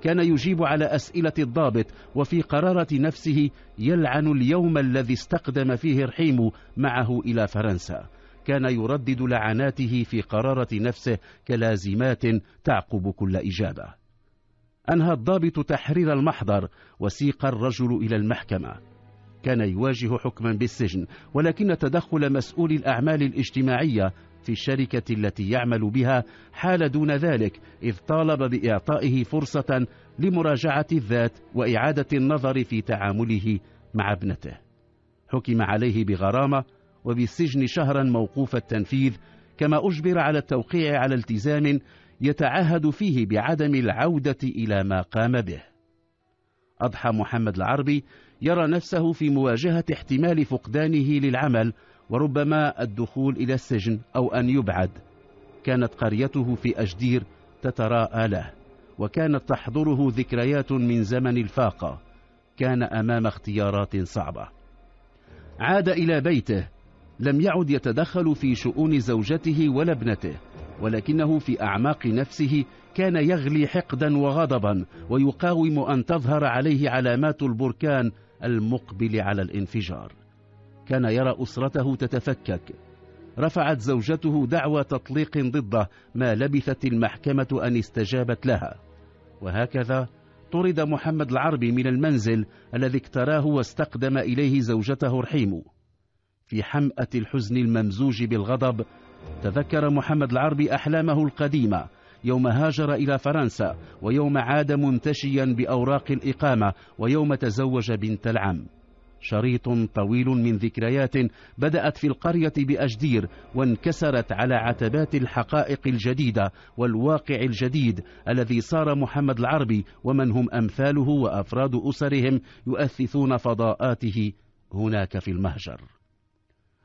كان يجيب على أسئلة الضابط وفي قرارة نفسه يلعن اليوم الذي استقدم فيه رحيم معه إلى فرنسا كان يردد لعناته في قرارة نفسه كلازمات تعقب كل إجابة أنهى الضابط تحرير المحضر وسيق الرجل إلى المحكمة كان يواجه حكما بالسجن ولكن تدخل مسؤول الأعمال الاجتماعية في الشركة التي يعمل بها حال دون ذلك إذ طالب بإعطائه فرصة لمراجعة الذات وإعادة النظر في تعامله مع ابنته حكم عليه بغرامة وبالسجن شهرا موقوف التنفيذ كما أجبر على التوقيع على التزام يتعهد فيه بعدم العودة إلى ما قام به أضحى محمد العربي يرى نفسه في مواجهة احتمال فقدانه للعمل وربما الدخول إلى السجن أو أن يبعد كانت قريته في أجدير تتراءى له وكانت تحضره ذكريات من زمن الفاقة كان أمام اختيارات صعبة عاد إلى بيته لم يعد يتدخل في شؤون زوجته ولا ابنته ولكنه في أعماق نفسه كان يغلي حقدا وغضبا ويقاوم أن تظهر عليه علامات البركان المقبل على الانفجار كان يرى أسرته تتفكك رفعت زوجته دعوى تطليق ضده ما لبثت المحكمة أن استجابت لها وهكذا طرد محمد العربي من المنزل الذي اكتراه واستقدم إليه زوجته رحيمه في حمأة الحزن الممزوج بالغضب تذكر محمد العربي أحلامه القديمة يوم هاجر إلى فرنسا ويوم عاد منتشيا بأوراق الإقامة ويوم تزوج بنت العم شريط طويل من ذكريات بدأت في القرية بأجدير وانكسرت على عتبات الحقائق الجديدة والواقع الجديد الذي صار محمد العربي ومن هم أمثاله وأفراد أسرهم يؤثثون فضاءاته هناك في المهجر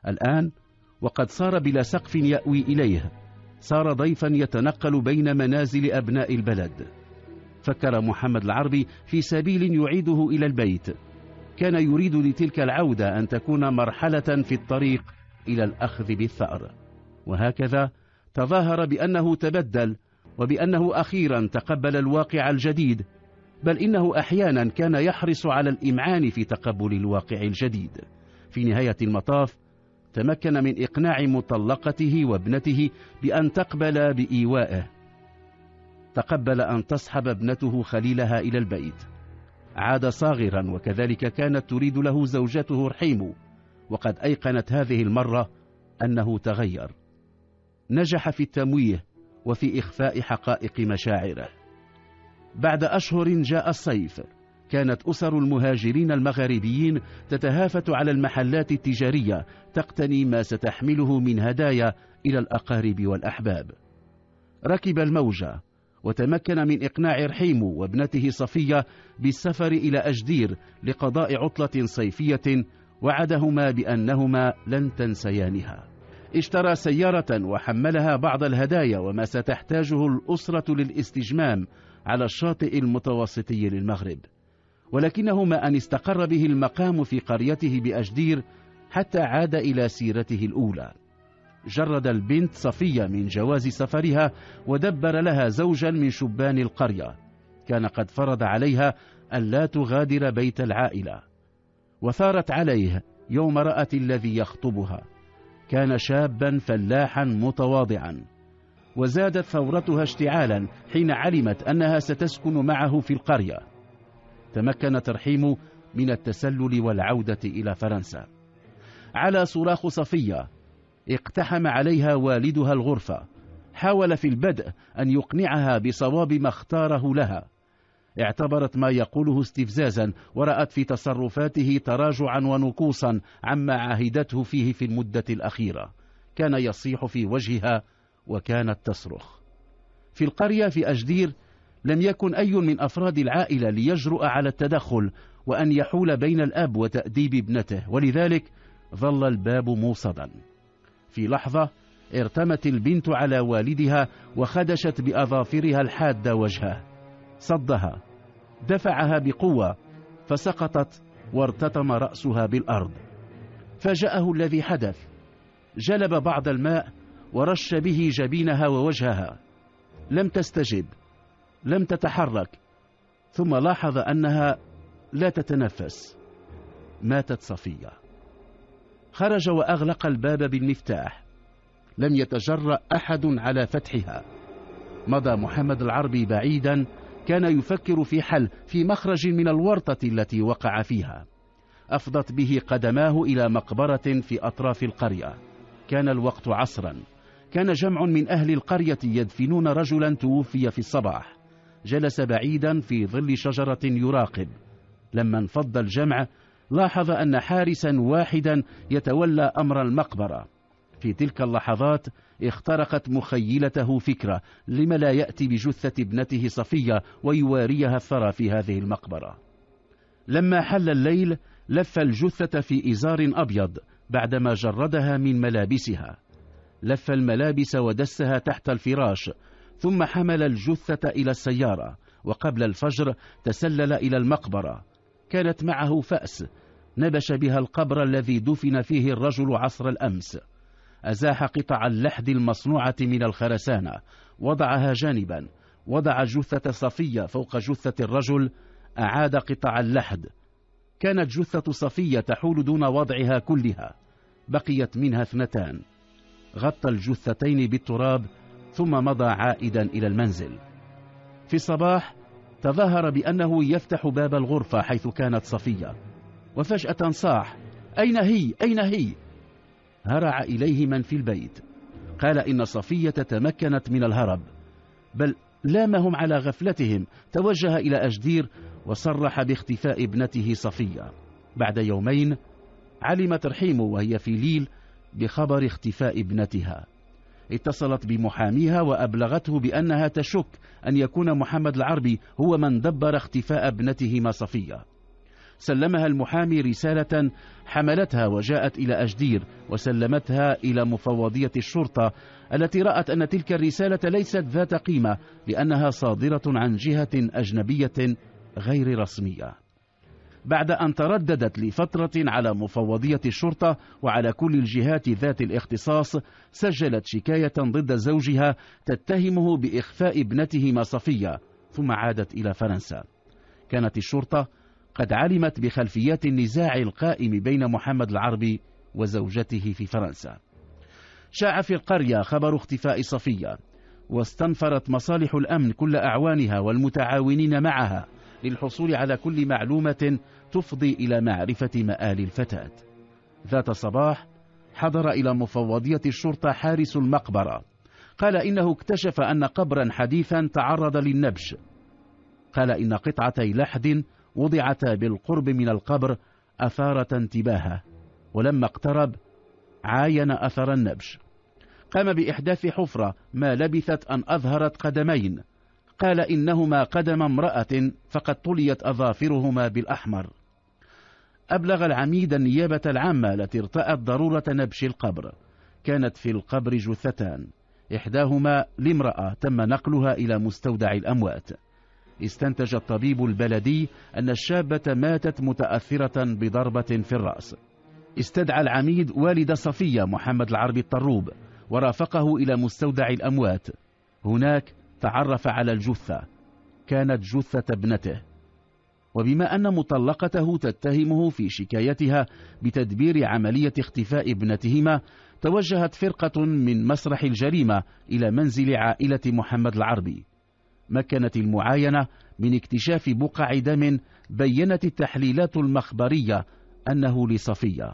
الآن وقد صار بلا سقف يأوي إليه صار ضيفا يتنقل بين منازل أبناء البلد فكر محمد العربي في سبيل يعيده إلى البيت كان يريد لتلك العودة أن تكون مرحلة في الطريق إلى الأخذ بالثأر وهكذا تظاهر بأنه تبدل وبأنه أخيرا تقبل الواقع الجديد بل إنه أحيانا كان يحرص على الإمعان في تقبل الواقع الجديد في نهاية المطاف تمكن من إقناع مطلقته وابنته بأن تقبل بإيوائه تقبل أن تصحب ابنته خليلها إلى البيت عاد صاغرا وكذلك كانت تريد له زوجته رحيم وقد أيقنت هذه المرة أنه تغير نجح في التمويه وفي إخفاء حقائق مشاعره بعد أشهر جاء الصيف كانت أسر المهاجرين المغاربيين تتهافت على المحلات التجارية تقتني ما ستحمله من هدايا إلى الأقارب والأحباب ركب الموجة وتمكن من إقناع رحيمو وابنته صفية بالسفر إلى أجدير لقضاء عطلة صيفية وعدهما بأنهما لن تنسيانها اشترى سيارة وحملها بعض الهدايا وما ستحتاجه الأسرة للاستجمام على الشاطئ المتوسطي للمغرب ولكنه ما أن استقر به المقام في قريته بأجدير حتى عاد إلى سيرته الأولى جرد البنت صفية من جواز سفرها ودبر لها زوجا من شبان القرية كان قد فرض عليها أن لا تغادر بيت العائلة وثارت عليه يوم رأت الذي يخطبها كان شابا فلاحا متواضعا وزادت ثورتها اشتعالا حين علمت أنها ستسكن معه في القرية تمكن ترحيم من التسلل والعودة إلى فرنسا على صراخ صفية اقتحم عليها والدها الغرفة حاول في البدء أن يقنعها بصواب ما اختاره لها اعتبرت ما يقوله استفزازا ورأت في تصرفاته تراجعا ونقوصا عما عهدته فيه في المدة الأخيرة كان يصيح في وجهها وكانت تصرخ في القرية في أجدير لم يكن أي من أفراد العائلة ليجرؤ على التدخل وأن يحول بين الأب وتأديب ابنته ولذلك ظل الباب موصدا في لحظة ارتمت البنت على والدها وخدشت بأظافرها الحادة وجهه صدها دفعها بقوة فسقطت وارتطم رأسها بالأرض فجأه الذي حدث جلب بعض الماء ورش به جبينها ووجهها لم تستجب لم تتحرك ثم لاحظ أنها لا تتنفس ماتت صفية خرج وأغلق الباب بالمفتاح لم يتجرأ أحد على فتحها مضى محمد العربي بعيدا كان يفكر في حل في مخرج من الورطة التي وقع فيها أفضت به قدماه إلى مقبرة في أطراف القرية كان الوقت عصرا كان جمع من أهل القرية يدفنون رجلا توفي في الصباح جلس بعيدا في ظل شجرة يراقب لما انفض الجمع لاحظ أن حارسا واحدا يتولى أمر المقبرة في تلك اللحظات اخترقت مخيلته فكرة لم لا يأتي بجثة ابنته صفية ويواريها الثرى في هذه المقبرة لما حل الليل لف الجثة في إزار أبيض بعدما جردها من ملابسها لف الملابس ودسها تحت الفراش ثم حمل الجثة إلى السيارة وقبل الفجر تسلل إلى المقبرة كانت معه فأس نبش بها القبر الذي دفن فيه الرجل عصر الأمس أزاح قطع اللحد المصنوعة من الخرسانة وضعها جانبا وضع جثة صفية فوق جثة الرجل أعاد قطع اللحد كانت جثة صفية تحول دون وضعها كلها بقيت منها اثنتان غطى الجثتين بالتراب ثم مضى عائدا إلى المنزل في الصباح تظاهر بأنه يفتح باب الغرفة حيث كانت صفية وفجأة صاح أين هي أين هي هرع إليه من في البيت قال إن صفية تمكنت من الهرب بل لامهم على غفلتهم توجه إلى أجدير وصرح باختفاء ابنته صفية بعد يومين علمت رحيم وهي في ليل بخبر اختفاء ابنتها اتصلت بمحاميها وأبلغته بأنها تشك أن يكون محمد العربي هو من دبر اختفاء ابنتهما صفية سلمها المحامي رسالة حملتها وجاءت إلى أجدير وسلمتها إلى مفوضية الشرطة التي رأت أن تلك الرسالة ليست ذات قيمة لأنها صادرة عن جهة أجنبية غير رسمية بعد أن ترددت لفترة على مفوضية الشرطة وعلى كل الجهات ذات الاختصاص سجلت شكاية ضد زوجها تتهمه بإخفاء ابنتهما صفية ثم عادت إلى فرنسا كانت الشرطة قد علمت بخلفيات النزاع القائم بين محمد العربي وزوجته في فرنسا شاع في القرية خبر اختفاء صفية واستنفرت مصالح الأمن كل أعوانها والمتعاونين معها للحصول على كل معلومة تفضي إلى معرفة مآل الفتاة ذات صباح حضر إلى مفوضية الشرطة حارس المقبرة قال إنه اكتشف أن قبرا حديثا تعرض للنبش قال إن قطعتي لحد وضعتا بالقرب من القبر أثارت انتباهه ولما اقترب عاين أثر النبش قام بإحداث حفرة ما لبثت أن أظهرت قدمين قال إنهما قدم امرأة فقد طليت أظافرهما بالأحمر أبلغ العميد النيابة العامة التي ارتأت ضرورة نبش القبر كانت في القبر جثتان إحداهما لامرأة تم نقلها إلى مستودع الأموات استنتج الطبيب البلدي أن الشابة ماتت متأثرة بضربة في الرأس استدعى العميد والد صفية محمد العربي الطروب ورافقه إلى مستودع الأموات هناك تعرف على الجثة كانت جثة ابنته وبما أن مطلقته تتهمه في شكايتها بتدبير عملية اختفاء ابنتهما توجهت فرقة من مسرح الجريمة إلى منزل عائلة محمد العربي مكنت المعاينة من اكتشاف بقع دم بينت التحليلات المخبرية أنه لصفية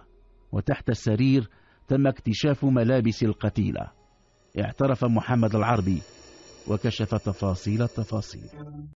وتحت السرير تم اكتشاف ملابس القتيلة اعترف محمد العربي وكشف تفاصيل التفاصيل